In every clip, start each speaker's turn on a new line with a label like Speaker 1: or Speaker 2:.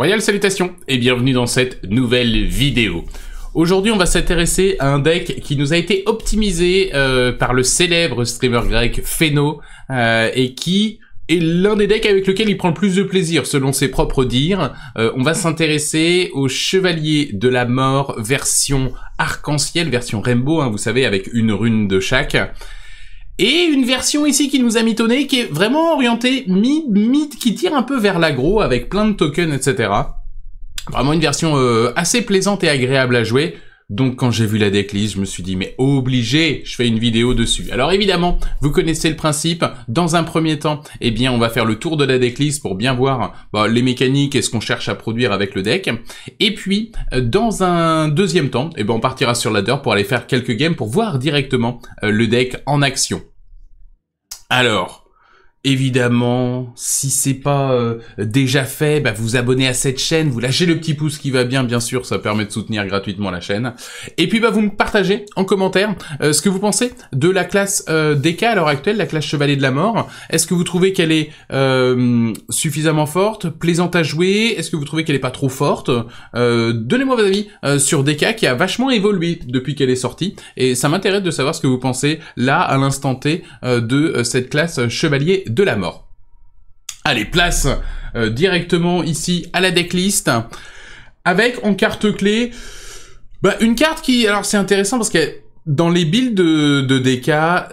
Speaker 1: Royal salutations et bienvenue dans cette nouvelle vidéo. Aujourd'hui on va s'intéresser à un deck qui nous a été optimisé euh, par le célèbre streamer grec Pheno euh, et qui est l'un des decks avec lequel il prend le plus de plaisir selon ses propres dires. Euh, on va s'intéresser au Chevalier de la Mort version arc-en-ciel, version rainbow, hein, vous savez avec une rune de chaque. Et une version ici qui nous a mitonné, qui est vraiment orientée mid, mid, qui tire un peu vers l'agro avec plein de tokens, etc. Vraiment une version euh, assez plaisante et agréable à jouer. Donc quand j'ai vu la decklist, je me suis dit mais obligé, je fais une vidéo dessus. Alors évidemment, vous connaissez le principe. Dans un premier temps, eh bien on va faire le tour de la decklist pour bien voir bah, les mécaniques et ce qu'on cherche à produire avec le deck. Et puis euh, dans un deuxième temps, eh ben on partira sur ladder pour aller faire quelques games pour voir directement euh, le deck en action. Alors, Évidemment, si c'est pas euh, déjà fait, bah vous abonnez à cette chaîne, vous lâchez le petit pouce qui va bien, bien sûr, ça permet de soutenir gratuitement la chaîne. Et puis bah vous me partagez en commentaire euh, ce que vous pensez de la classe euh, DK à l'heure actuelle, la classe Chevalier de la Mort. Est-ce que vous trouvez qu'elle est euh, suffisamment forte, plaisante à jouer Est-ce que vous trouvez qu'elle est pas trop forte Donnez-moi vos avis sur DK qui a vachement évolué depuis qu'elle est sortie. Et ça m'intéresse de savoir ce que vous pensez là, à l'instant T, de cette classe Chevalier de la mort. Allez, place euh, directement ici à la decklist, avec en carte clé, bah, une carte qui, alors c'est intéressant parce que dans les builds de, de DK,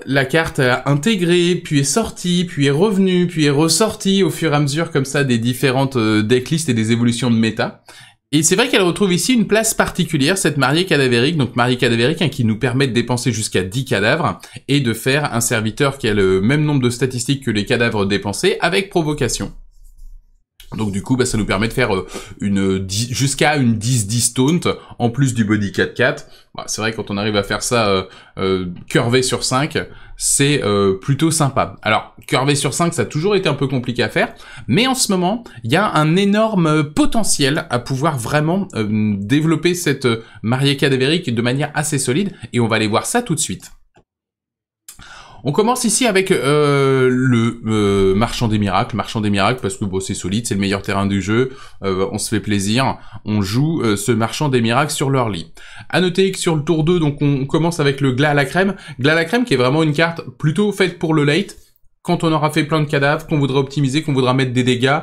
Speaker 1: la carte a intégré, puis est sortie, puis est revenue, puis est ressortie au fur et à mesure comme ça des différentes euh, decklists et des évolutions de méta. Et c'est vrai qu'elle retrouve ici une place particulière, cette mariée cadavérique, donc mariée cadavérique hein, qui nous permet de dépenser jusqu'à 10 cadavres et de faire un serviteur qui a le même nombre de statistiques que les cadavres dépensés avec provocation. Donc du coup, bah, ça nous permet de faire euh, une jusqu'à une 10-10 taunt en plus du body 4-4. Bah, c'est vrai quand on arrive à faire ça euh, euh, curvé sur 5, c'est euh, plutôt sympa. Alors, curvé sur 5, ça a toujours été un peu compliqué à faire, mais en ce moment, il y a un énorme potentiel à pouvoir vraiment euh, développer cette cadavérique euh, de manière assez solide, et on va aller voir ça tout de suite. On commence ici avec euh, le euh, Marchand des Miracles. Marchand des Miracles parce que bon, c'est solide, c'est le meilleur terrain du jeu. Euh, on se fait plaisir. On joue ce Marchand des Miracles sur leur lit. À noter que sur le tour 2, donc on commence avec le Glas à la crème. Glas à la crème qui est vraiment une carte plutôt faite pour le late quand on aura fait plein de cadavres, qu'on voudra optimiser, qu'on voudra mettre des dégâts,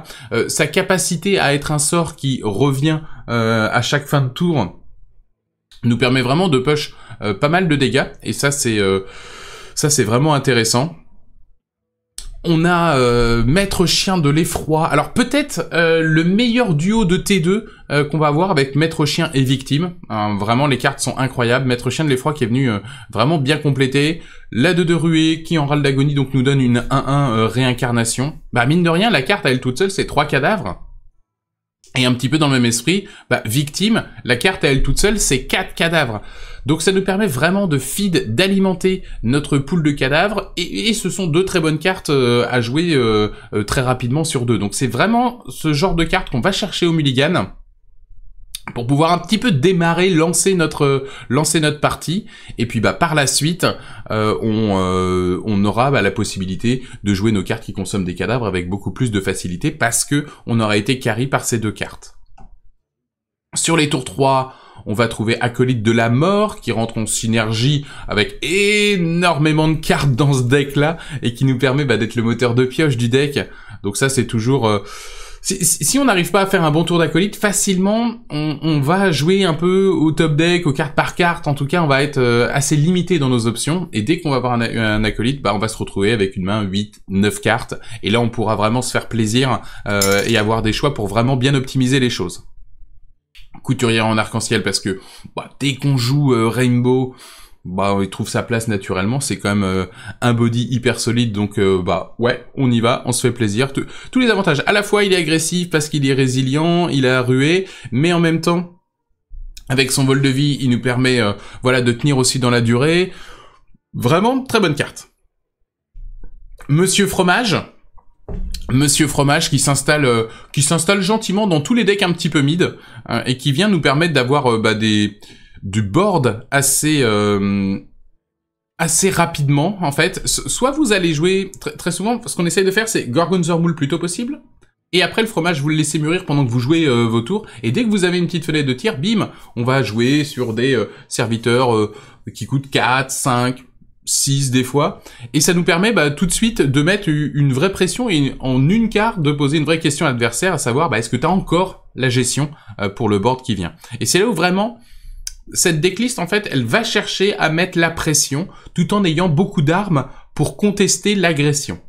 Speaker 1: sa capacité à être un sort qui revient à chaque fin de tour nous permet vraiment de push pas mal de dégâts. Et ça, c'est ça, c'est vraiment intéressant. On a euh, Maître Chien de l'effroi. Alors peut-être euh, le meilleur duo de T2 euh, qu'on va avoir avec Maître Chien et Victime. Hein, vraiment, les cartes sont incroyables. Maître Chien de l'effroi qui est venu vraiment bien compléter. La 2 de ruée qui en râle d'agonie donc nous donne une 1-1 réincarnation. Bah mine de rien, la carte à elle toute seule, c'est trois cadavres. Et un petit peu dans le même esprit, bah, Victime, la carte à elle toute seule, c'est quatre cadavres. Donc ça nous permet vraiment de feed, d'alimenter notre pool de cadavres, et, ce sont deux très bonnes cartes euh, à jouer euh, euh, très rapidement sur deux. Donc c'est vraiment ce genre de carte qu'on va chercher au mulligan pour pouvoir un petit peu démarrer, lancer notre lancer notre partie, et puis bah par la suite, on, aura bah, la possibilité de jouer nos cartes qui consomment des cadavres avec beaucoup plus de facilité parce que on aura été carry par ces deux cartes. Sur les tours 3, on va trouver Acolyte de la Mort qui rentre en synergie avec énormément de cartes dans ce deck-là et qui nous permet bah, d'être le moteur de pioche du deck. Donc ça, c'est toujours... Euh, si, on n'arrive pas à faire un bon tour d'acolyte, facilement, on, va jouer un peu au top deck, aux cartes par carte. En tout cas, on va être euh, assez limité dans nos options. Et dès qu'on va avoir un, acolyte, bah, on va se retrouver avec une main 8, 9 cartes. Et là, on pourra vraiment se faire plaisir euh, et avoir des choix pour vraiment bien optimiser les choses couturière en arc-en-ciel parce que bah, dès qu'on joue euh, Rainbow, bah il trouve sa place naturellement. C'est quand même euh, un body hyper solide, donc euh, bah ouais, on y va, on se fait plaisir. Tous les avantages. À la fois, il est agressif parce qu'il est résilient, il a rué, mais en même temps, avec son vol de vie, il nous permet voilà de tenir aussi dans la durée. Vraiment très bonne carte. Monsieur Fromage, Monsieur Fromage qui s'installe euh, qui s'installe gentiment dans tous les decks un petit peu mid hein, et qui vient nous permettre d'avoir euh, bah, des du board assez euh, assez rapidement en fait. Soit vous allez jouer très souvent ce qu'on essaye de faire c'est Gorgonzola Moule plutôt possible et après le fromage vous le laissez mûrir pendant que vous jouez vos tours et dès que vous avez une petite fenêtre de tir bim on va jouer sur des serviteurs qui coûtent 4 5 6 des fois, et ça nous permet bah, tout de suite de mettre une vraie pression et en une carte de poser une vraie question à l'adversaire, à savoir bah, est-ce que tu as encore la gestion euh, pour le board qui vient. Et c'est là où vraiment cette decklist en fait elle va chercher à mettre la pression tout en ayant beaucoup d'armes pour contester l'agression.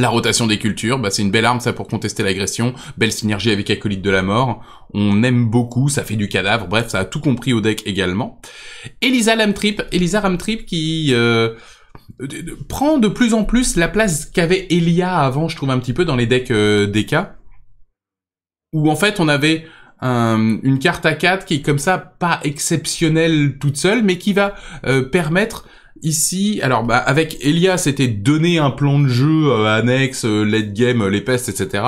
Speaker 1: La rotation des cultures, bah c'est une belle arme ça pour contester l'agression, belle synergie avec Acolyte de la Mort, on aime beaucoup, ça fait du cadavre, bref, ça a tout compris au deck également. Elisa Lamtrip, Elisa Ramtrip qui euh, prend de plus en plus la place qu'avait Elia avant, je trouve un petit peu dans les decks euh, Deka, où en fait on avait une carte à 4 qui est comme ça pas exceptionnelle toute seule, mais qui va euh, permettre Ici, alors bah, avec Elia, c'était donner un plan de jeu euh, annexe, euh, game, euh, les pestes, etc.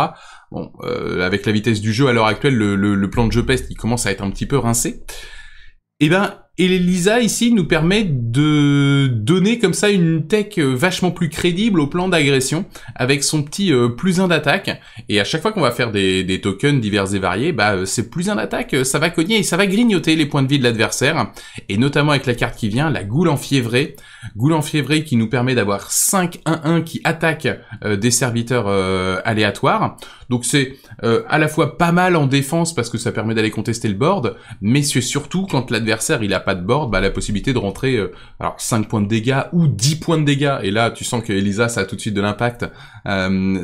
Speaker 1: Bon, euh, avec la vitesse du jeu à l'heure actuelle, le, plan de jeu peste, il commence à être un petit peu rincé. Et eh ben, et l'ELISA ici nous permet de donner comme ça une tech euh, vachement plus crédible au plan d'agression avec son petit euh, plus 1 d'attaque. Et à chaque fois qu'on va faire des, tokens divers et variés, bah euh, c'est plus un d'attaque, ça va cogner et ça va grignoter les points de vie de l'adversaire. Et notamment avec la carte qui vient, la goule enfiévrée, Goulan-Fiévré qui nous permet d'avoir 5-1-1 qui attaque euh, des serviteurs euh, aléatoires. Donc c'est euh, à la fois pas mal en défense parce que ça permet d'aller contester le board, mais c'est surtout quand l'adversaire il a pas de board, bah, la possibilité de rentrer alors 5 points de dégâts ou 10 points de dégâts. Et là tu sens que Elisa ça a tout de suite de l'impact.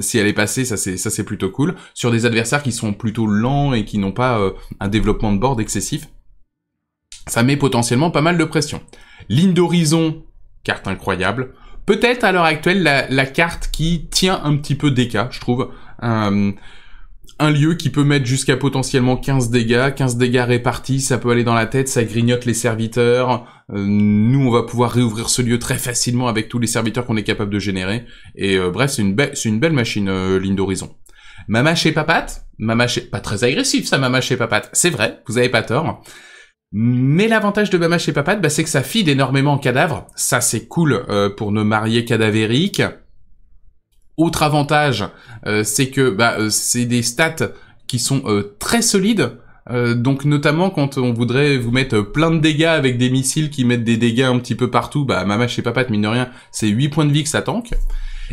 Speaker 1: si elle est passée, ça c'est ça c'est plutôt cool. Sur des adversaires qui sont plutôt lents et qui n'ont pas un développement de board excessif, ça met potentiellement pas mal de pression. Ligne d'horizon carte incroyable. Peut-être à l'heure actuelle la, carte qui tient un petit peu des cas, je trouve. Euh, un lieu qui peut mettre jusqu'à potentiellement 15 dégâts, 15 dégâts répartis, ça peut aller dans la tête, ça grignote les serviteurs. Euh, nous, on va pouvoir réouvrir ce lieu très facilement avec tous les serviteurs qu'on est capable de générer. Et euh, bref, c'est une, une, belle machine, ligne d'horizon. Mamache et Papate, Mama et... Pas très agressif ça, Mamache et Papate, c'est vrai, vous avez pas tort. Mais l'avantage de Mama chez Papad, bah, c'est que ça feed énormément en cadavres. Ça, c'est cool euh, pour nos mariés cadavériques. Autre avantage, euh, c'est que bah, euh, c'est des stats qui sont très solides. donc notamment quand on voudrait vous mettre plein de dégâts avec des missiles qui mettent des dégâts un petit peu partout, bah Mama chez Papad, mine de rien, c'est 8 points de vie que ça tank.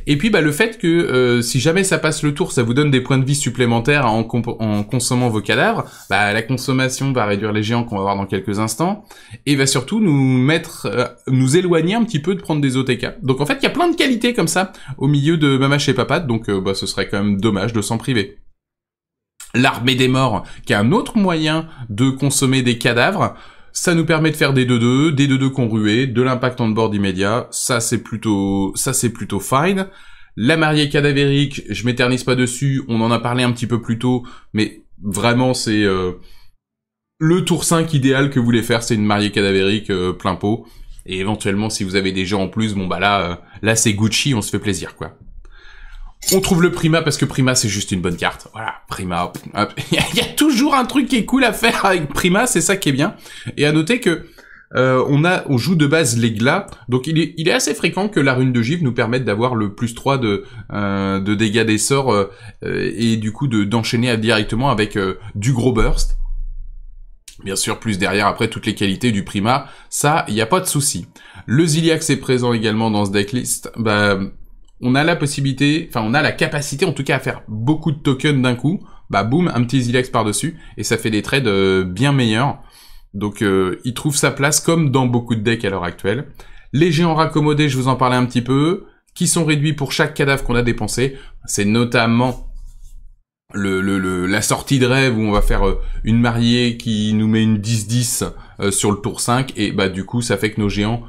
Speaker 1: Et puis bah, le fait que euh, si jamais ça passe le tour, ça vous donne des points de vie supplémentaires en, consommant vos cadavres, bah, la consommation va réduire les géants qu'on va voir dans quelques instants, et va surtout nous mettre, euh, nous éloigner un petit peu de prendre des OTK. Donc en fait, il y a plein de qualités comme ça au milieu de Mama chez Papa, donc euh, bah, ce serait quand même dommage de s'en priver l'armée des morts, qui a un autre moyen de consommer des cadavres. Ça nous permet de faire des 2-2, des 2-2 ruait, de l'impact on board immédiat. Ça, c'est plutôt, ça, c'est plutôt fine. La mariée cadavérique, je m'éternise pas dessus. On en a parlé un petit peu plus tôt, mais vraiment, c'est euh, le tour 5 idéal que vous voulez faire, c'est une mariée cadavérique euh, plein pot. Et éventuellement, si vous avez des gens en plus, bon bah là, euh, là c'est Gucci, on se fait plaisir, quoi. On trouve le Prima parce que Prima c'est juste une bonne carte. Voilà, Prima. Il y a toujours un truc qui est cool à faire avec Prima, c'est ça qui est bien. Et à noter que euh, on, a, on joue de base les glas, donc il est, assez fréquent que la rune de givre nous permette d'avoir le plus 3 de, euh, de dégâts des sorts euh, et du coup d'enchaîner directement avec du gros burst. Bien sûr, plus derrière, après, toutes les qualités du Prima, ça, il n'y a pas de souci. Le Ziliax est présent également dans ce decklist. Bah, on a la possibilité, enfin on a la capacité en tout cas à faire beaucoup de tokens d'un coup, bah boum, un petit Zilex par-dessus, et ça fait des trades euh, bien meilleurs. Donc euh, il trouve sa place comme dans beaucoup de decks à l'heure actuelle. Les géants raccommodés, je vous en parlais un petit peu, qui sont réduits pour chaque cadavre qu'on a dépensé. C'est notamment la sortie de rêve où on va faire euh, une mariée qui nous met une 10-10 sur le tour 5, et bah du coup ça fait que nos géants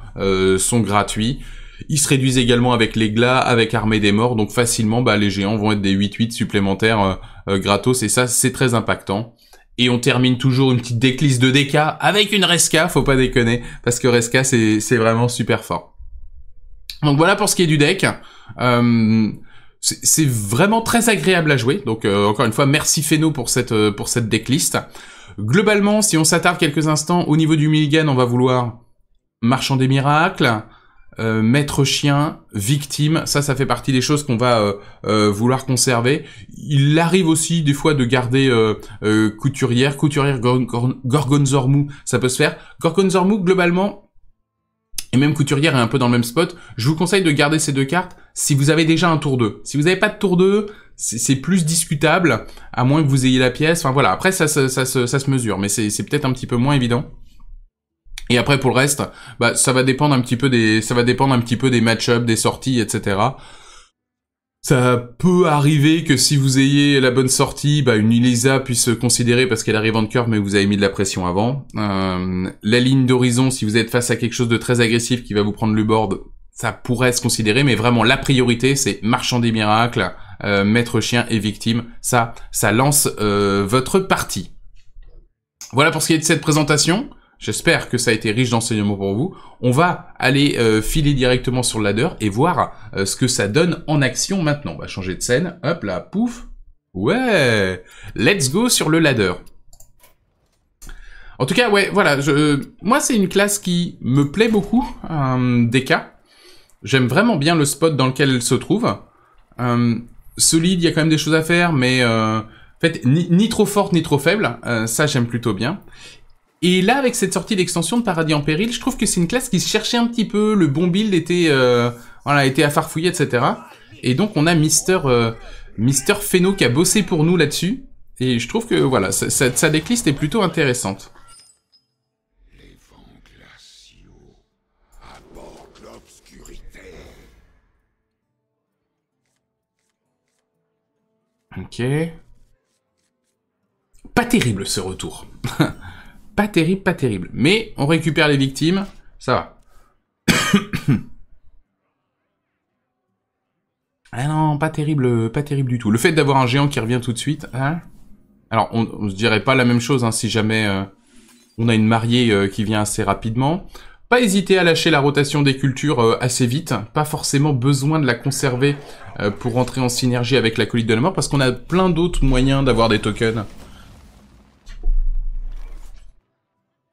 Speaker 1: sont gratuits. Ils se réduisent également avec les glas, avec Armée des Morts, donc facilement bah, les géants vont être des 8-8 supplémentaires euh, euh, gratos, et ça c'est très impactant. Et on termine toujours une petite déclisse de DK avec une Resca, faut pas déconner, parce que Reska, c'est vraiment super fort. Donc voilà pour ce qui est du deck. Euh, c'est vraiment très agréable à jouer. Donc encore une fois, merci Feno pour cette pour cette decklist. Globalement, si on s'attarde quelques instants au niveau du Milligan, on va vouloir Marchand des Miracles, euh, maître chien, victime, ça, ça fait partie des choses qu'on va euh, euh, vouloir conserver. Il arrive aussi des fois de garder couturière, couturière Gorgonzormu, ça peut se faire. Gorgonzormu globalement, et même couturière est un peu dans le même spot, je vous conseille de garder ces deux cartes si vous avez déjà un tour 2. Si vous n'avez pas de tour 2, c'est plus discutable, à moins que vous ayez la pièce. Enfin voilà, après ça, ça se mesure, mais c'est peut-être un petit peu moins évident. Et après pour le reste, bah ça va dépendre un petit peu des ça va dépendre un petit peu des match ups des sorties, etc. Ça peut arriver que si vous ayez la bonne sortie, bah, une Elisa puisse se considérer parce qu'elle arrive en curve, mais vous avez mis de la pression avant. Euh, la ligne d'horizon, si vous êtes face à quelque chose de très agressif qui va vous prendre le board, ça pourrait se considérer, mais vraiment la priorité, c'est marchand des miracles, euh, maître chien et victime. Ça, ça lance euh, votre partie. Voilà pour ce qui est de cette présentation. J'espère que ça a été riche d'enseignements pour vous. On va aller euh, filer directement sur le ladder et voir euh, ce que ça donne en action maintenant. On va changer de scène. Hop là, pouf. Ouais. Let's go sur le ladder. En tout cas, ouais, voilà. Euh, moi, c'est une classe qui me plaît beaucoup, euh, des J'aime vraiment bien le spot dans lequel elle se trouve. solide, il y a quand même des choses à faire, mais... En fait, ni, trop forte ni trop faible, ça j'aime plutôt bien. Et là, avec cette sortie d'extension de Paradis en Péril, je trouve que c'est une classe qui se cherchait un petit peu, le bon build était, euh, voilà, à farfouiller, etc. Et donc on a Mister, euh, Mister qui a bossé pour nous là-dessus. Et je trouve que voilà, sa, decklist est plutôt intéressante. Ok. Pas terrible ce retour. pas terrible, pas terrible. Mais on récupère les victimes, ça va. ah non, pas terrible, pas terrible du tout. Le fait d'avoir un géant qui revient tout de suite, hein Alors, on, ne se dirait pas la même chose hein, si jamais euh, on a une mariée euh, qui vient assez rapidement. Pas hésiter à lâcher la rotation des cultures euh, assez vite. Pas forcément besoin de la conserver pour entrer en synergie avec la colite de la mort, parce qu'on a plein d'autres moyens d'avoir des tokens.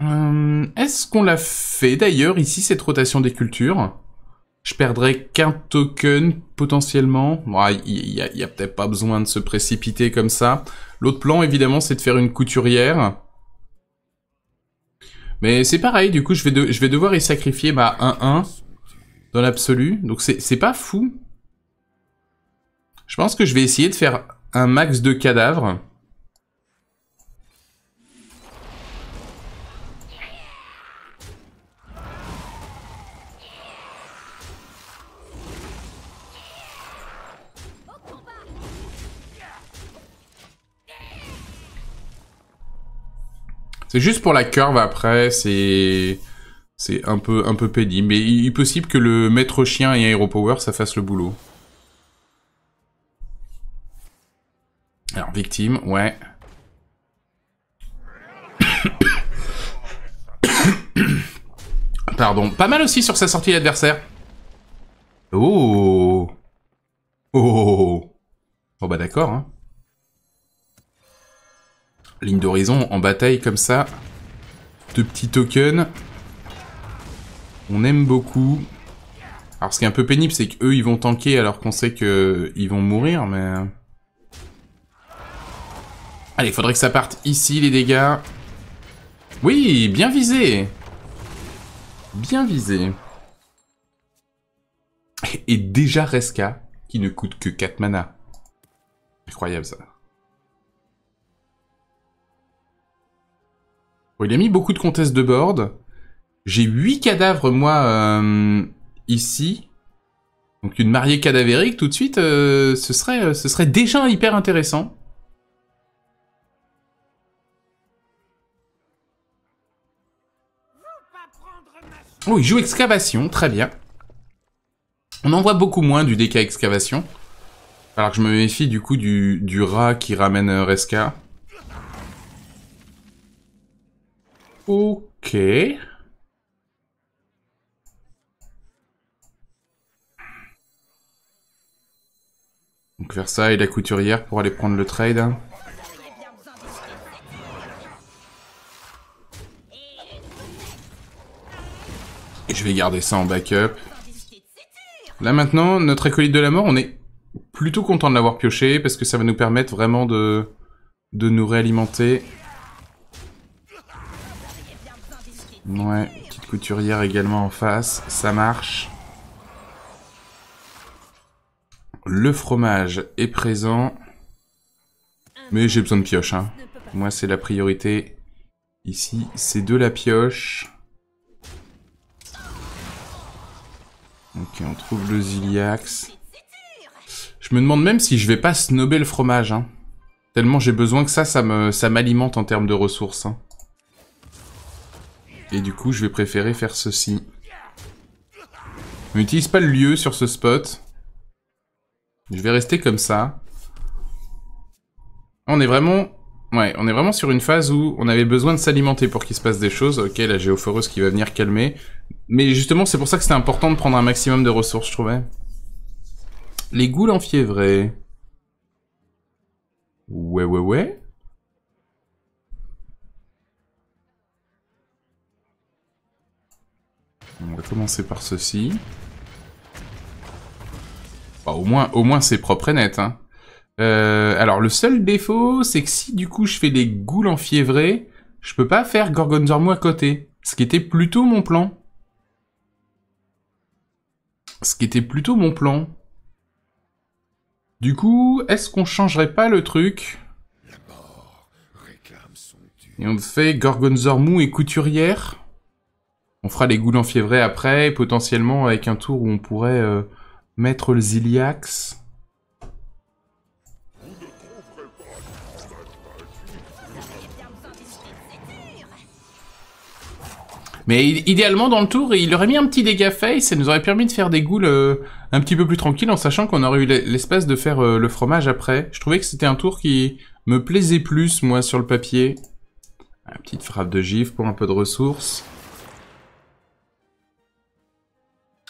Speaker 1: Euh, est-ce qu'on l'a fait d'ailleurs ici, cette rotation des cultures Je perdrais qu'un token potentiellement. Il n'y a, a peut-être pas besoin de se précipiter comme ça. L'autre plan, évidemment, c'est de faire une couturière. Mais c'est pareil, du coup, je vais, je vais devoir y sacrifier ma 1-1 dans l'absolu. Donc c'est pas fou. Je pense que je vais essayer de faire un max de cadavres. C'est juste pour la curve après, c'est c'est un peu un peu pénible. Mais il est possible que le maître chien et Power, ça fasse le boulot. Alors, victime, ouais. Pardon. Pas mal aussi sur sa sortie l'adversaire. Oh. Oh. oh bah d'accord. Hein. Ligne d'horizon, en bataille comme ça. Deux petits tokens. On aime beaucoup. Alors ce qui est un peu pénible, c'est qu'eux, ils vont tanker alors qu'on sait qu'ils vont mourir, mais... Allez, il faudrait que ça parte ici, les dégâts. Oui, bien visé Bien visé. Et déjà Reska, qui ne coûte que 4 mana. Incroyable ça. il a mis beaucoup de Comtesse de board. J'ai 8 cadavres, moi, euh, ici. Donc une mariée cadavérique, tout de suite, euh, ce, serait, euh, ce serait déjà hyper intéressant. Oh, il joue excavation, très bien. On en voit beaucoup moins du DK excavation. Alors que je me méfie du coup du, rat qui ramène Reska. Ok. Donc faire ça et la couturière pour aller prendre le trade. Et je vais garder ça en backup. Là maintenant, notre acolyte de la mort, on est plutôt content de l'avoir pioché parce que ça va nous permettre vraiment de, de nous réalimenter. Ouais, petite couturière également en face, ça marche. Le fromage est présent. Mais j'ai besoin de pioche, hein. Moi, c'est la priorité. Ici, c'est de la pioche. Ok, on trouve le Ziliax. Je me demande même si je vais pas snober le fromage, hein. Tellement j'ai besoin que ça, ça m'alimente ça en termes de ressources. Hein. Et du coup, je vais préférer faire ceci. On n'utilise pas le lieu sur ce spot. Je vais rester comme ça. On est vraiment... Ouais, on est vraiment sur une phase où on avait besoin de s'alimenter pour qu'il se passe des choses. Ok, la géophoreuse qui va venir calmer. Mais justement, c'est pour ça que c'était important de prendre un maximum de ressources, je trouvais. Les goules enfiévrés. Ouais, ouais, ouais. On va commencer par ceci. Bah, au moins, au moins c'est propre et net. Hein. Euh, alors le seul défaut, c'est que si du coup je fais des goules enfiévrés, je peux pas faire Gorgonzormo à côté. Ce qui était plutôt mon plan. Ce qui était plutôt mon plan. Du coup, est-ce qu'on changerait pas le truc Et on fait Gorgonzormou et couturière on fera les en fiévrés après, potentiellement avec un tour où on pourrait euh, mettre le Ziliax. Mais idéalement, dans le tour, il aurait mis un petit dégât face et nous aurait permis de faire des goules euh, un petit peu plus tranquilles en sachant qu'on aurait eu l'espace de faire euh, le fromage après. Je trouvais que c'était un tour qui me plaisait plus, moi, sur le papier. Une ah, petite frappe de gif pour un peu de ressources.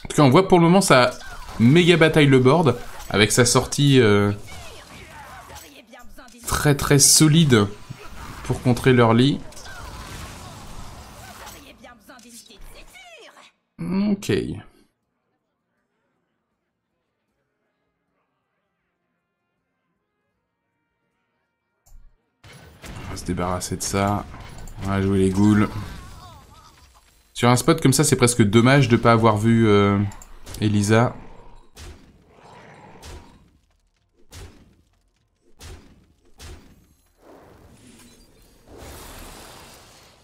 Speaker 1: En tout cas, on voit pour le moment, ça méga bataille le board, avec sa sortie euh, très très solide pour contrer leur lit. Ok. On va se débarrasser de ça. On va jouer les ghouls. Sur un spot comme ça, c'est presque dommage de ne pas avoir vu euh, Elisa.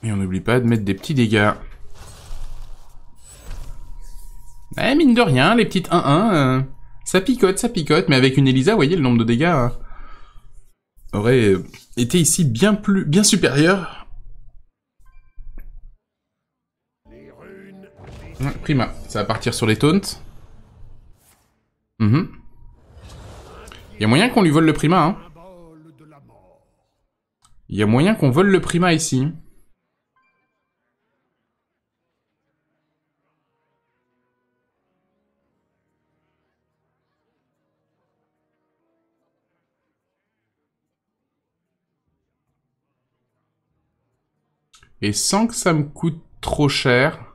Speaker 1: Et on n'oublie pas de mettre des petits dégâts. Eh, mine de rien, les petites 1-1, euh, ça picote, ça picote, mais avec une Elisa, vous voyez, le nombre de dégâts hein, aurait été ici bien plus, bien supérieur Prima, ça va partir sur les taunts. Mhm. Il y a moyen qu'on lui vole le Prima, hein. Il y a moyen qu'on vole le Prima ici. Et sans que ça me coûte trop cher...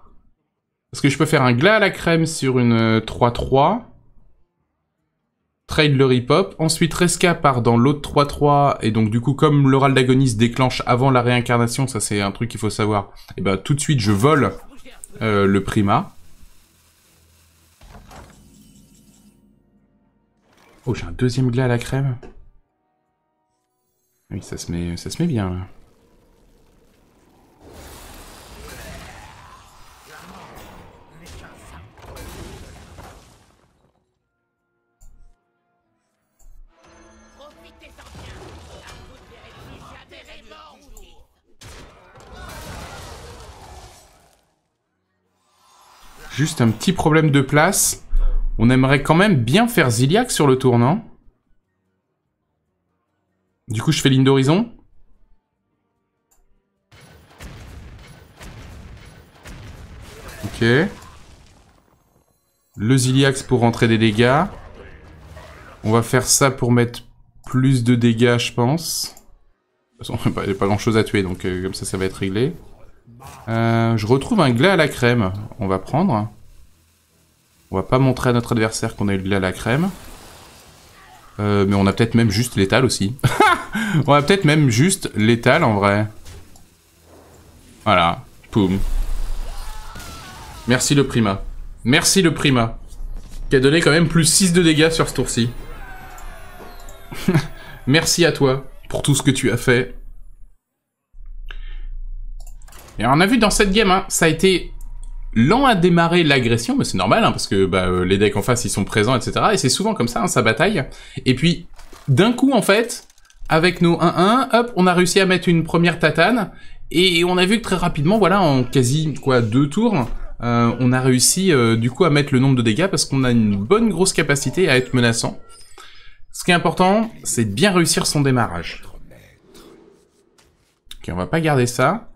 Speaker 1: Parce que je peux faire un glas à la crème sur une 3-3. Euh, Trade le ripop. Ensuite, Resca part dans l'autre 3-3. Et donc, du coup, comme l'oral d'agoniste déclenche avant la réincarnation, ça c'est un truc qu'il faut savoir. Et eh bah ben, tout de suite, je vole euh, le Prima. Oh, j'ai un deuxième glas à la crème. Oui, ça se met, ça se met bien là. Juste un petit problème de place. On aimerait quand même bien faire Ziliax sur le tour, non Du coup, je fais ligne d'horizon Ok. Le Ziliax pour rentrer des dégâts. On va faire ça pour mettre plus de dégâts, je pense. De toute façon, bah, il pas grand-chose à tuer, donc euh, comme ça, ça va être réglé. Euh, je retrouve un glas à la crème. On va prendre. On va pas montrer à notre adversaire qu'on a eu le glas à la crème. Euh, mais on a peut-être même juste l'étal aussi. on a peut-être même juste l'étal en vrai. Voilà. Poum. Merci le Prima. Merci le Prima. Qui a donné quand même plus 6 de dégâts sur ce tour-ci. Merci à toi pour tout ce que tu as fait. Et on a vu dans cette game, hein, ça a été lent à démarrer l'agression, mais c'est normal, hein, parce que bah, euh, les decks en face, ils sont présents, etc. Et c'est souvent comme ça, hein, ça bataille. Et puis, d'un coup, en fait, avec nos 1-1, hop, on a réussi à mettre une première tatane. Et on a vu que très rapidement, voilà, en quasi quoi deux tours, euh, on a réussi euh, du coup à mettre le nombre de dégâts parce qu'on a une bonne grosse capacité à être menaçant. Ce qui est important, c'est de bien réussir son démarrage. Ok, on va pas garder ça.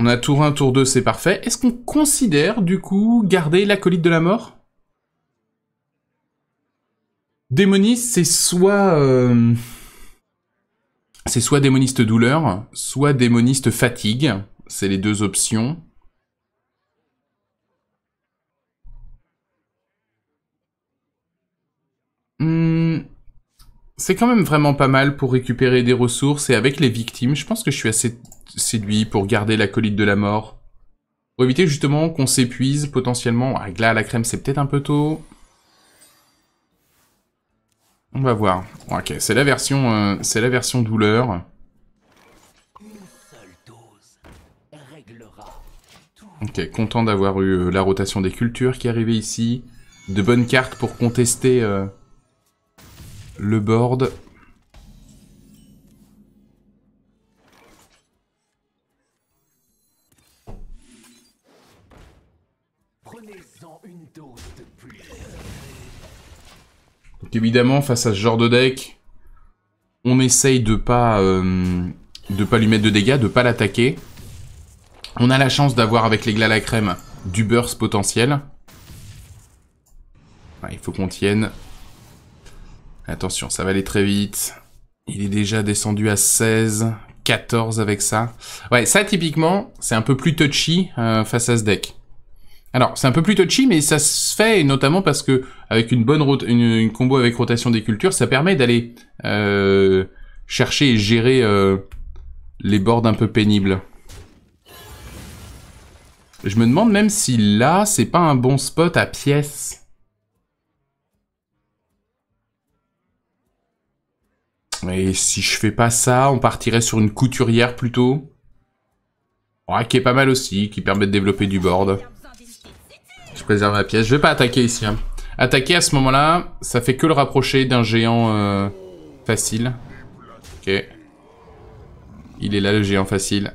Speaker 1: On a tour 1, tour 2, c'est parfait. Est-ce qu'on considère, du coup, garder l'acolyte de la mort Démoniste, c'est soit... Euh, c'est soit démoniste douleur, soit démoniste fatigue. C'est les deux options. c'est quand même vraiment pas mal pour récupérer des ressources et avec les victimes, je pense que je suis assez séduit pour garder la l'acolyte de la mort. Pour éviter justement qu'on s'épuise potentiellement. Avec ah, là, la crème, c'est peut-être un peu tôt. On va voir. Ok, c'est la version, euh, c'est la version douleur. Ok, content d'avoir eu euh, la rotation des cultures qui est arrivée ici. De bonnes cartes pour contester euh, le board. Donc évidemment, face à ce genre de deck, on essaye de pas euh, de pas lui mettre de dégâts, de pas l'attaquer. On a la chance d'avoir avec les glas à la crème du burst potentiel. il faut qu'on tienne Attention, ça va aller très vite. Il est déjà descendu à 16, 14 avec ça. Ouais, ça typiquement, c'est un peu plus touchy euh, face à ce deck. Alors, c'est un peu plus touchy, mais ça se fait, notamment parce que avec une bonne route, une, combo avec rotation des cultures, ça permet d'aller euh, chercher et gérer euh, les boards un peu pénibles. Je me demande même si là, c'est pas un bon spot à pièces. Et si je fais pas ça, on partirait sur une couturière plutôt. Ouais, qui est pas mal aussi, qui permet de développer du board. Je préserve ma pièce. Je vais pas attaquer ici. Hein. Attaquer à ce moment-là, ça fait que le rapprocher d'un géant euh, facile. Ok. Il est là le géant facile.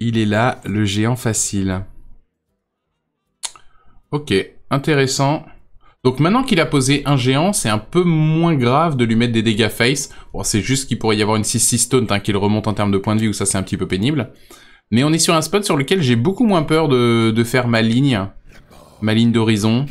Speaker 1: Il est là le géant facile. Ok, intéressant. Donc maintenant qu'il a posé un géant, c'est un peu moins grave de lui mettre des dégâts face. Bon, c'est juste qu'il pourrait y avoir une 6-6 stone hein, qu'il remonte en termes de point de vie, où ça c'est un petit peu pénible. Mais on est sur un spot sur lequel j'ai beaucoup moins peur de, faire ma ligne. Ma ligne d'horizon.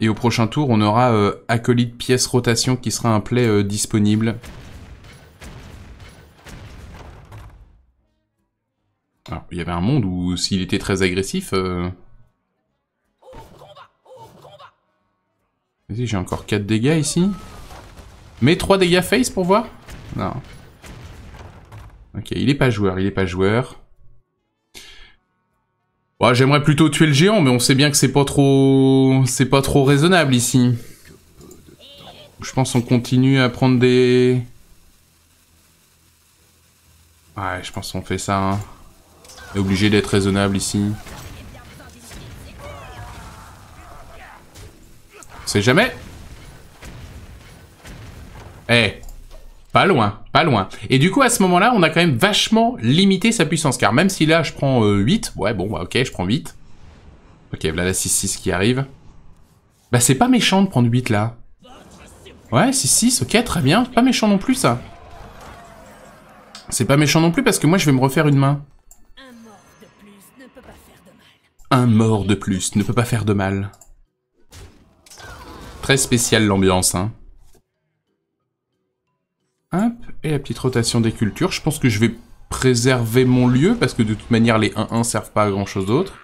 Speaker 1: Et au prochain tour, on aura euh, acolyte pièce rotation qui sera un play euh, disponible. il y avait un monde où s'il était très agressif... Euh, Vas-y, j'ai encore 4 dégâts ici. Mais 3 dégâts face pour voir Non. Ok, il est pas joueur, il est pas joueur. Ouais, J'aimerais plutôt tuer le géant, mais on sait bien que c'est pas trop... C'est pas trop raisonnable ici. Je pense qu'on continue à prendre des... Ouais, je pense qu'on fait ça. Hein est obligé d'être raisonnable ici. On sait jamais. Eh Pas loin, pas loin. Et du coup, à ce moment-là, on a quand même vachement limité sa puissance. Car même si là, je prends 8, euh, ouais, bon, bah, ok, je prends 8. Ok, voilà la 6-6 qui arrive. Bah, c'est pas méchant de prendre 8, là. Ouais, 6-6, ok, très bien. Pas méchant non plus, ça. C'est pas méchant non plus, parce que moi, je vais me refaire une main. Un mort de plus ne peut pas faire de mal. Très spéciale l'ambiance, hein. Hop, et la petite rotation des cultures. Je pense que je vais préserver mon lieu, parce que de toute manière, les 1-1 servent pas à grand-chose d'autre.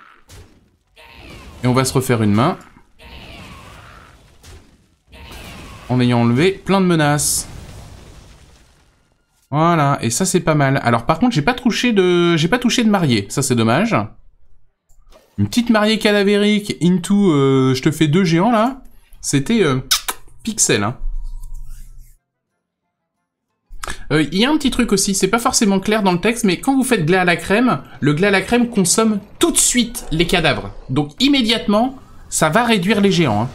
Speaker 1: Et on va se refaire une main. En ayant enlevé plein de menaces. Voilà, et ça c'est pas mal. Alors par contre, j'ai pas touché de j'ai pas touché de marié, ça c'est dommage. Une petite mariée cadavérique into euh, je te fais deux géants là, c'était euh, pixel. Hein. Euh, il y a un petit truc aussi, c'est pas forcément clair dans le texte, mais quand vous faites glas à la crème, le glas à la crème consomme tout de suite les cadavres. Donc immédiatement, ça va réduire les géants. Hein.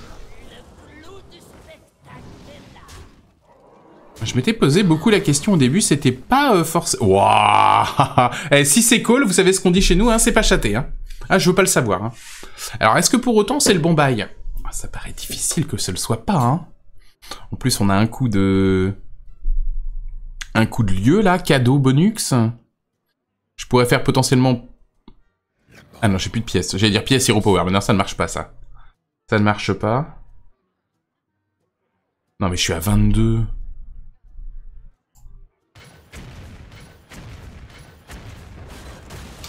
Speaker 1: Je m'étais posé beaucoup la question au début, c'était pas force. forcément... Eh, si c'est cool, vous savez ce qu'on dit chez nous, hein, c'est pas chaté, Hein. Ah, je veux pas le savoir. Hein. Alors, est-ce que pour autant c'est le bon bail ah, Ça paraît difficile que ce le soit pas. Hein. En plus, on a un coup de... Un coup de lieu, là, cadeau, bonus. Je pourrais faire potentiellement... Ah non, j'ai plus de pièces. J'allais dire pièces, hero power, mais non, ça ne marche pas, ça. Ça ne marche pas. Non, mais je suis à 22.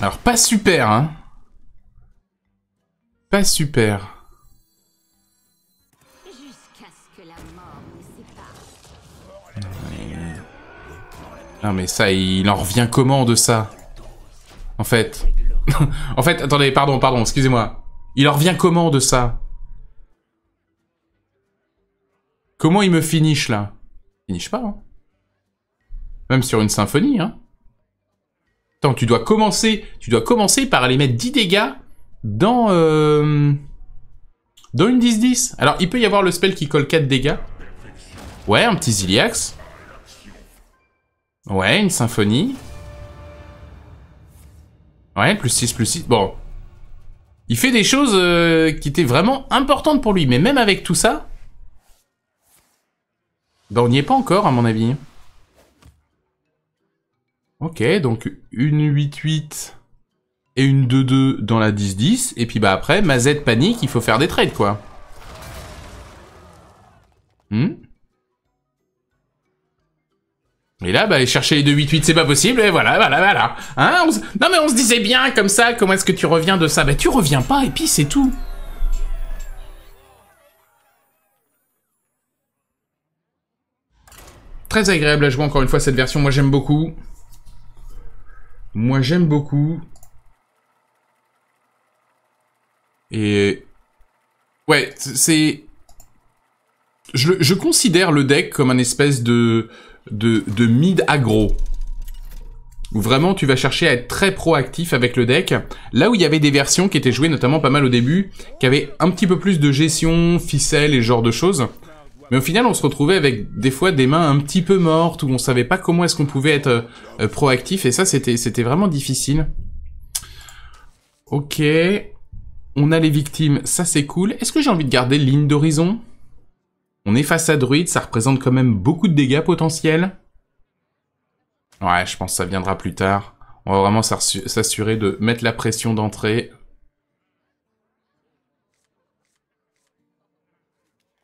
Speaker 1: Alors, pas super, hein pas super. Non mais ça, il en revient comment de ça En fait... en fait, attendez, pardon, pardon, excusez-moi. Il en revient comment de ça Comment il me finish là Finish pas, hein Même sur une symphonie, hein Attends, tu dois commencer, tu dois commencer par aller mettre 10 dégâts dans, euh, dans une 10-10. Alors, il peut y avoir le spell qui colle 4 dégâts. Ouais, un petit Ziliax. Ouais, une symphonie. Ouais, plus 6, plus 6. Bon. Il fait des choses euh, qui étaient vraiment importantes pour lui. Mais même avec tout ça... Ben, on n'y est pas encore, à mon avis. Ok, donc une 8-8 et une 2-2 dans la 10-10, et puis bah après, ma Z panique, il faut faire des trades, quoi. Hmm et là, bah, aller chercher les 2-8-8, c'est pas possible, et voilà, voilà, voilà. Hein non mais on se disait bien, comme ça, comment est-ce que tu reviens de ça Bah tu reviens pas, et puis c'est tout. Très agréable à jouer encore une fois cette version, moi j'aime beaucoup. Moi j'aime beaucoup. Et... Ouais, c'est... Je, je, considère le deck comme un espèce de, de, de mid aggro. Où vraiment tu vas chercher à être très proactif avec le deck. Là où il y avait des versions qui étaient jouées notamment pas mal au début, qui avaient un petit peu plus de gestion, ficelle et ce genre de choses. Mais au final on se retrouvait avec des fois des mains un petit peu mortes, où on savait pas comment est-ce qu'on pouvait être euh, proactif, et ça c'était vraiment difficile. Ok, on a les victimes, ça c'est cool. Est-ce que j'ai envie de garder ligne d'horizon On est face à druide, ça représente quand même beaucoup de dégâts potentiels. Ouais, je pense que ça viendra plus tard. On va vraiment s'assurer de mettre la pression d'entrée.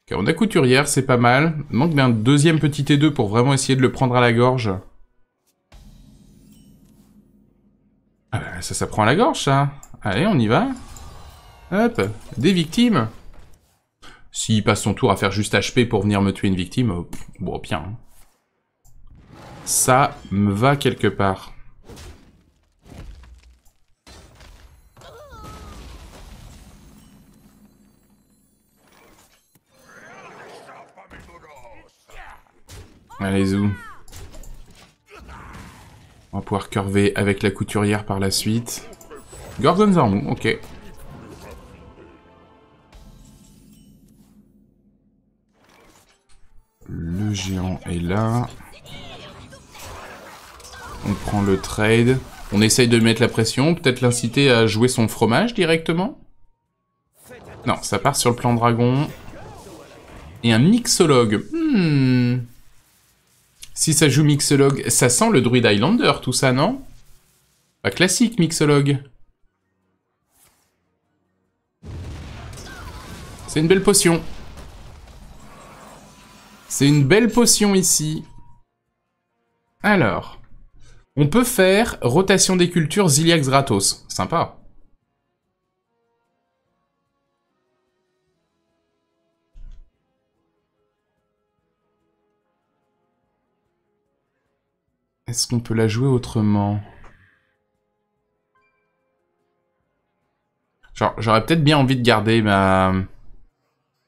Speaker 1: Car on a couturière, c'est pas mal. manque d'un deuxième petit T2 pour vraiment essayer de le prendre à la gorge. Ah bah, ça, ça prend à la gorge, ça. Allez, on y va. Hop, des victimes. S'il passe son tour à faire juste HP pour venir me tuer une victime, euh, bon, bien. Hein. Ça me va quelque part. Allez, y On va pouvoir curver avec la couturière par la suite. Gordon ok. ok. géant est là. On prend le trade. On essaye de mettre la pression, peut-être l'inciter à jouer son fromage directement Non, ça part sur le plan dragon. Et un mixologue. Hmm. Si ça joue mixologue, ça sent le druide Highlander, tout ça, non Pas classique, mixologue. C'est une belle potion. C'est une belle potion ici. Alors. On peut faire rotation des cultures Ziliax Gratos. Sympa. Est-ce qu'on peut la jouer autrement j'aurais peut-être bien envie de garder ma...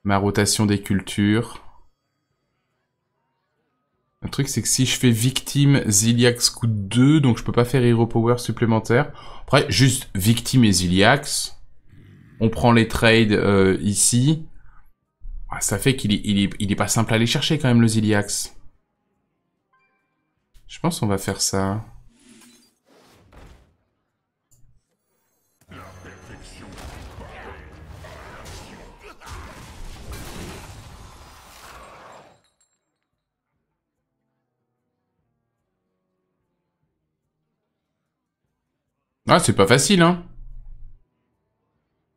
Speaker 1: ma rotation des cultures. Le truc, c'est que si je fais victime, Ziliax coûte 2, donc je peux pas faire Hero Power supplémentaire. Après, juste victime et Ziliax. On prend les trades euh, ici. Ça fait qu'il est, il est, pas simple à aller chercher quand même, le Ziliax. Je pense qu'on va faire ça. Ah, c'est pas facile, hein.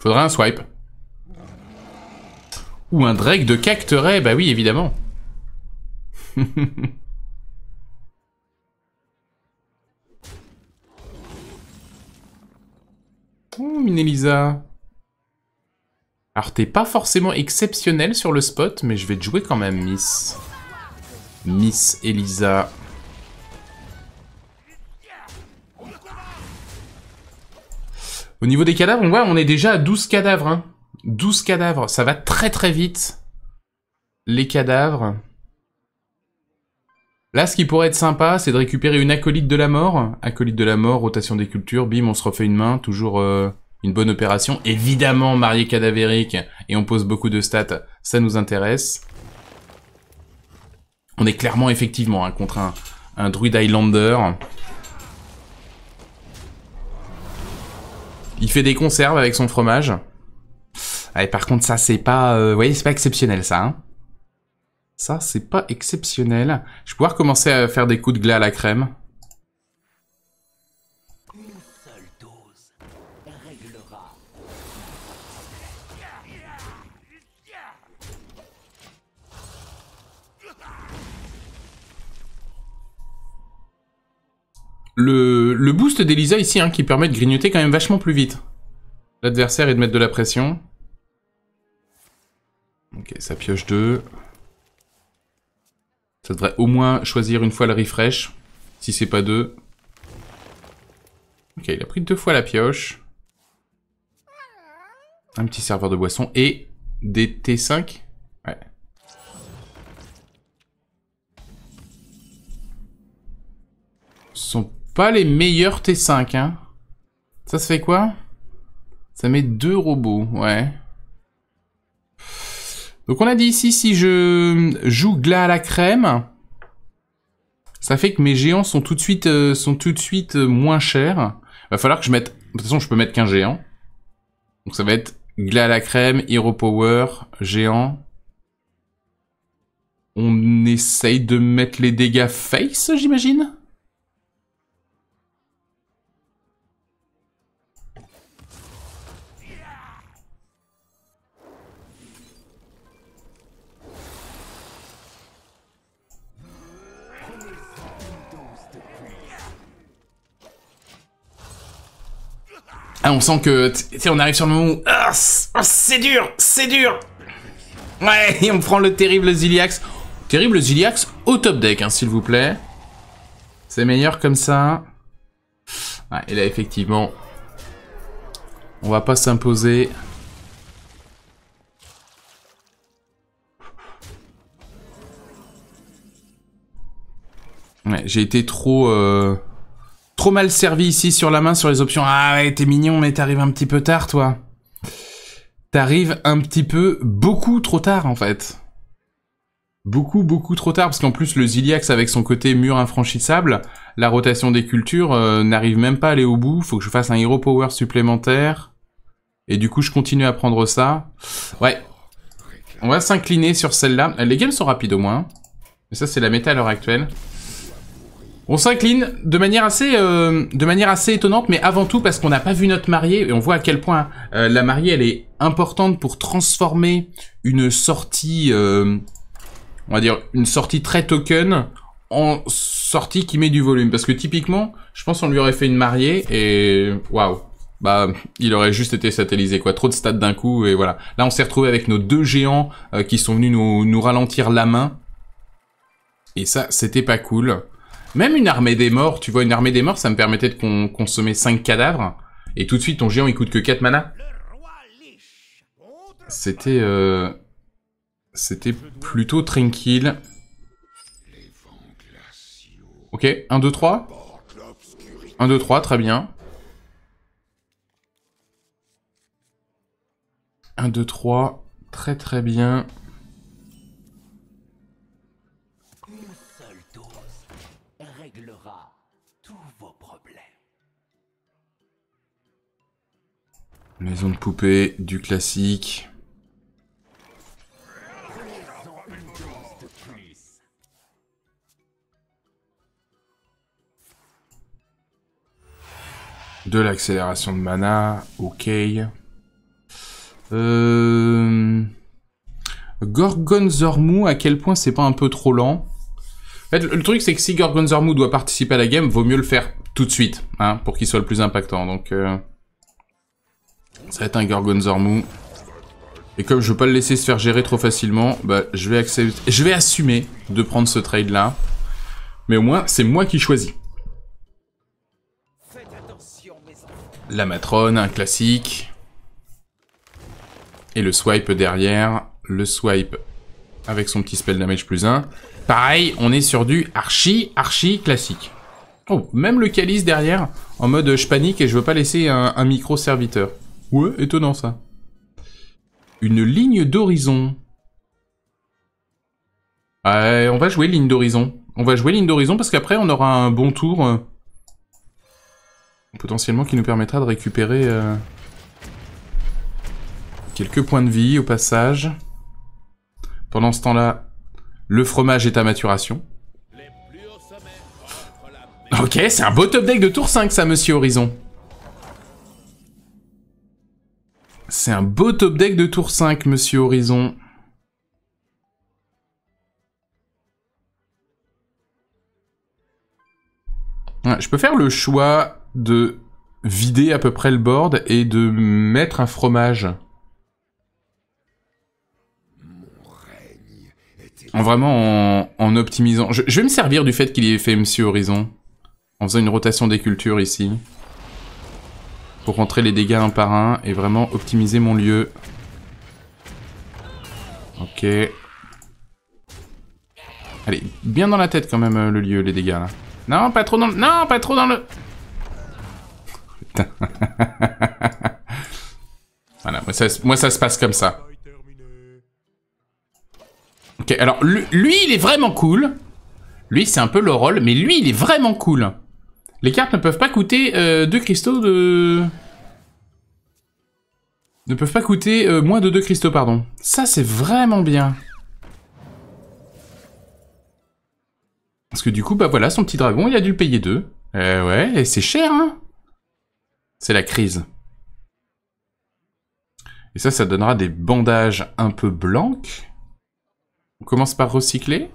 Speaker 1: Faudrait un swipe. Ou un drag de cacteret, bah oui, évidemment. oh, Minelisa. Alors, t'es pas forcément exceptionnel sur le spot, mais je vais te jouer quand même, Miss. Miss Elisa. Au niveau des cadavres, on voit, on est déjà à 12 cadavres. 12 hein. cadavres, ça va très très vite. Les cadavres. Là, ce qui pourrait être sympa, c'est de récupérer une acolyte de la mort. Acolyte de la mort, rotation des cultures, bim, on se refait une main, toujours euh, une bonne opération. Évidemment, marié cadavérique, et on pose beaucoup de stats, ça nous intéresse. On est clairement, effectivement, hein, contre un, un druide Highlander. Il fait des conserves avec son fromage. Allez, par contre, ça, c'est pas... Euh, vous c'est pas exceptionnel, ça. Hein. ça, c'est pas exceptionnel. Je vais pouvoir commencer à faire des coups de gla à la crème. le, boost d'Elisa ici, hein, qui permet de grignoter quand même vachement plus vite l'adversaire et de mettre de la pression. Ok, ça pioche 2. Ça devrait au moins choisir une fois le refresh, si c'est pas 2. Ok, il a pris deux fois la pioche. Un petit serveur de boisson et des T5 Ouais. Son pas les meilleurs T5, hein. Ça, se fait quoi Ça met deux robots, ouais. Donc on a dit ici, si je joue glas à la crème, ça fait que mes géants sont tout de suite, euh, sont tout de suite euh, moins chers. Va falloir que je mette... De toute façon, je peux mettre qu'un géant. Donc ça va être glas à la crème, hero power, géant. On essaye de mettre les dégâts face, j'imagine on sent que, on arrive sur le moment où... Ah, ah, c'est dur, c'est dur Ouais, et on prend le terrible Ziliax. Terrible Ziliax au top deck, hein, s'il vous plaît. C'est meilleur comme ça. Ouais, et là, effectivement, on va pas s'imposer. Ouais, j'ai été trop... Euh, Trop mal servi ici sur la main sur les options. Ah ouais, t'es mignon, mais t'arrives un petit peu tard, toi. T'arrives un petit peu beaucoup trop tard, en fait. Beaucoup, beaucoup trop tard, parce qu'en plus, le Ziliax, avec son côté mur infranchissable, la rotation des cultures euh, n'arrive même pas à aller au bout. Faut que je fasse un Hero Power supplémentaire. Et du coup, je continue à prendre ça. Ouais. On va s'incliner sur celle-là. Les games sont rapides, au moins. Hein. Mais ça, c'est la méta à l'heure actuelle. On s'incline de manière assez, euh, de manière assez étonnante, mais avant tout parce qu'on n'a pas vu notre mariée et on voit à quel point euh, la mariée elle est importante pour transformer une sortie, euh, on va dire une sortie très token en sortie qui met du volume. Parce que typiquement, je pense qu'on lui aurait fait une mariée et waouh, bah il aurait juste été satellisé quoi, trop de stats d'un coup et voilà. Là on s'est retrouvé avec nos deux géants qui sont venus nous, nous ralentir la main et ça c'était pas cool. Même une armée des morts, tu vois, une armée des morts, ça me permettait de consommer 5 cadavres. Et tout de suite, ton géant, il coûte que 4 mana. C'était... Euh... C'était plutôt tranquille. Ok, 1, 2, 3. 1, 2, 3, très bien. 1, 2, 3, très très bien. Maison de poupée, du classique. De l'accélération de mana, ok. Euh... Gorgonzormu, à quel point c'est pas un peu trop lent en fait, le truc, c'est que si Gorgonzormu doit participer à la game, vaut mieux le faire tout de suite, hein, pour qu'il soit le plus impactant. Donc, euh, ça va être un Gorgonzormu. Et comme je veux pas le laisser se faire gérer trop facilement, bah, je vais accepter, je vais assumer de prendre ce trade là. Mais au moins, c'est moi qui choisis. La matrone, un classique. Et le swipe derrière. Le swipe avec son petit spell damage plus 1. Pareil, on est sur du archi, archi classique. Oh, même le calice derrière, en mode euh, je panique et je veux pas laisser un micro serviteur. Ouais, étonnant ça. Une ligne d'horizon. Ouais, on va jouer ligne d'horizon. On va jouer ligne d'horizon parce qu'après on aura un bon tour. Euh, potentiellement qui nous permettra de récupérer... Euh, quelques points de vie au passage. Pendant ce temps-là, le fromage est à maturation. Ok, c'est un beau top deck de tour 5 ça, monsieur Horizon. C'est un beau top deck de tour 5, monsieur Horizon. je peux faire le choix de vider à peu près le board et de mettre un fromage. En vraiment en, optimisant. Je, je, vais me servir du fait qu'il y ait fait Monsieur Horizon. En faisant une rotation des cultures ici pour rentrer les dégâts un par un et vraiment optimiser mon lieu. Ok. Allez, bien dans la tête quand même euh, le lieu, les dégâts là. Non, pas trop dans le... Non, pas trop dans le... Putain. voilà, moi ça, se passe comme ça. Ok, alors lui il est vraiment cool. Lui c'est un peu le rôle, mais lui il est vraiment cool. Les cartes ne peuvent pas coûter euh, cristaux de... Ne peuvent pas coûter euh, moins de 2 cristaux, pardon. Ça, c'est vraiment bien. Parce que du coup, bah voilà, son petit dragon, il a dû le payer deux. Euh, ouais, et c'est cher, hein C'est la crise. Et ça, ça donnera des bandages un peu blancs. On commence par recycler.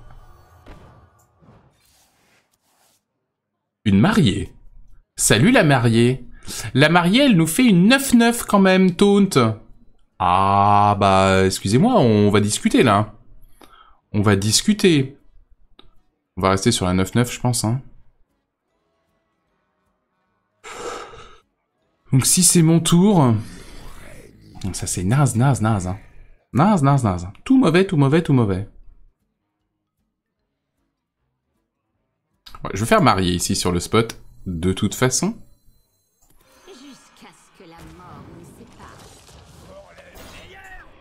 Speaker 1: une mariée. Salut la mariée. La mariée, elle nous fait une 9-9 quand même, taunt. Ah bah excusez-moi, on va discuter là. On va discuter. On va rester sur la 9-9 je pense. Hein. Donc si c'est mon tour... Ça c'est naze, naze, naze. Hein. Naze, naze, naze. Tout mauvais, tout mauvais, tout mauvais. Je vais faire marier ici sur le spot, de toute façon.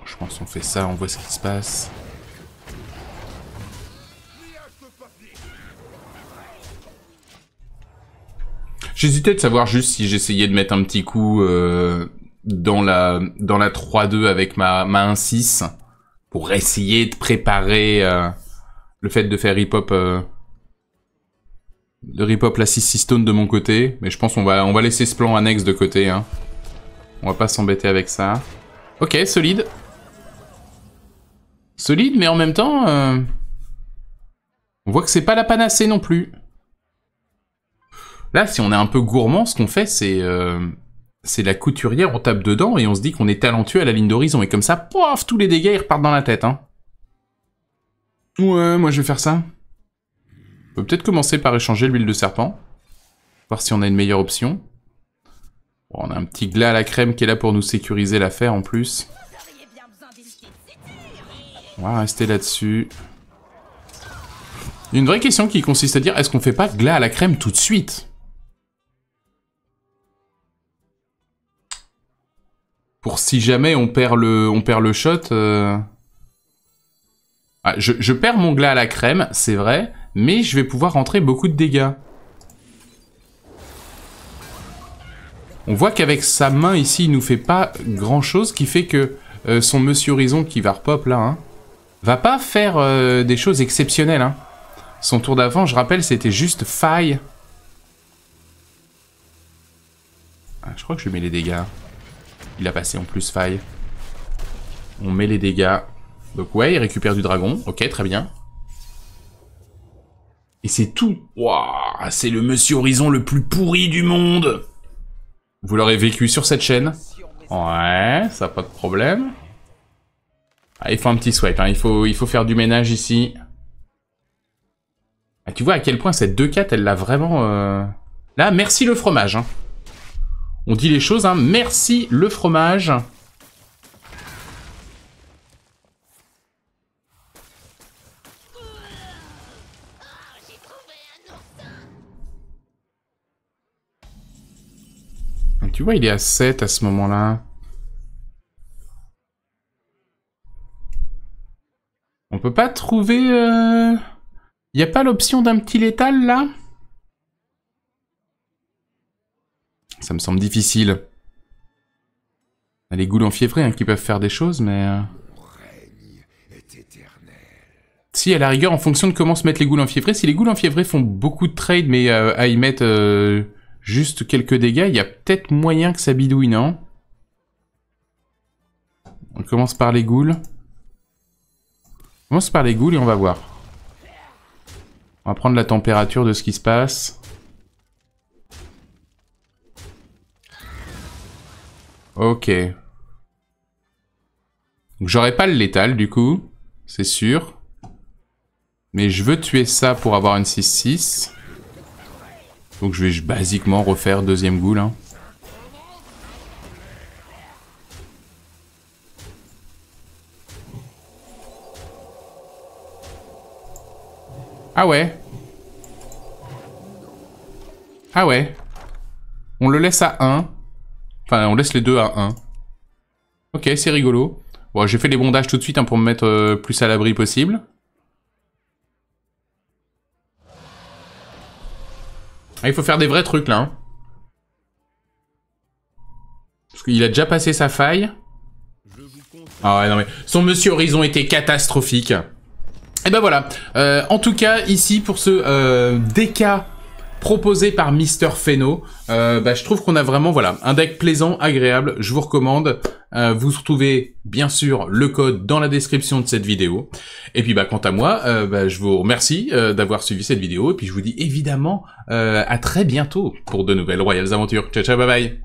Speaker 1: Je pense qu'on fait ça, on voit ce qui se passe. J'hésitais de savoir juste si j'essayais de mettre un petit coup euh, dans la dans la 3-2 avec ma, ma 1-6 pour essayer de préparer euh, le fait de faire hip-hop... Euh, de rip la 6-6 stone de mon côté. Mais je pense qu'on va, on va laisser ce plan annexe de côté. Hein. On va pas s'embêter avec ça. Ok, solide. Solide, mais en même temps... Euh, on voit que c'est pas la panacée non plus. Là, si on est un peu gourmand, ce qu'on fait, c'est... Euh, c'est la couturière, on tape dedans et on se dit qu'on est talentueux à la ligne d'horizon. Et comme ça, pof, tous les dégâts, ils repartent dans la tête. Hein. Ouais, moi je vais faire ça. On peut peut-être commencer par échanger l'huile de serpent. Voir si on a une meilleure option. on a un petit glas à la crème qui est là pour nous sécuriser l'affaire en plus. On va rester là-dessus. Une vraie question qui consiste à dire, est-ce qu'on fait pas glas à la crème tout de suite Pour si jamais on perd le, on perd le shot... Euh, ah, je, je perds mon glas à la crème, c'est vrai, mais je vais pouvoir rentrer beaucoup de dégâts. On voit qu'avec sa main ici, il nous fait pas grand chose, qui fait que euh, son Monsieur Horizon qui va repop là, hein, va pas faire euh, des choses exceptionnelles. Hein. Son tour d'avant, je rappelle, c'était juste faille. Ah, je crois que je mets les dégâts. Il a passé en plus faille. On met les dégâts. Donc ouais, il récupère du dragon. Ok, très bien. Et c'est tout. Waouh, c'est le Monsieur Horizon le plus pourri du monde Vous l'aurez vécu sur cette chaîne Ouais, ça pas de problème. Ah, il faut un petit swipe, hein. il, faut, il faut faire du ménage ici. Ah, tu vois à quel point cette 2-4, elle l'a vraiment... Euh, là, merci le fromage. Hein. On dit les choses, hein. merci le fromage. tu vois, il est à 7 à ce moment-là. On peut pas trouver... Il euh, n'y a pas l'option d'un petit létal, là Ça me semble difficile. les goules enfiévrés hein, qui peuvent faire des choses, mais... Euh, si, à la rigueur, en fonction de comment se mettent les goules enfiévrés, si les goules enfiévrés font beaucoup de trades, mais euh, à y mettre Juste quelques dégâts, il y a peut-être moyen que ça bidouille, non On commence par les goules. On commence par les goules et on va voir. On va prendre la température de ce qui se passe. Ok. Donc j'aurai pas le létal du coup, c'est sûr. Mais je veux tuer ça pour avoir une 6-6. Donc je vais basiquement refaire deuxième goût là. Hein. Ah ouais Ah ouais On le laisse à 1. Enfin, on laisse les deux à 1. Ok, c'est rigolo. Bon, j'ai fait les bondages tout de suite hein, pour me mettre euh, plus à l'abri possible. Ah, il faut faire des vrais trucs, là. Hein. Parce qu'il a déjà passé sa faille. Ah ouais, non mais... Son Monsieur Horizon était catastrophique. Et eh ben voilà. Euh, en tout cas, ici, pour ce euh, DK proposé par Mister Feno. Euh, bah, je trouve qu'on a vraiment voilà un deck plaisant, agréable. Je vous recommande. Euh, vous retrouvez bien sûr le code dans la description de cette vidéo. Et puis bah quant à moi, euh, bah, je vous remercie d'avoir suivi cette vidéo et puis je vous dis évidemment à très bientôt pour de nouvelles royales aventures. Ciao ciao bye bye.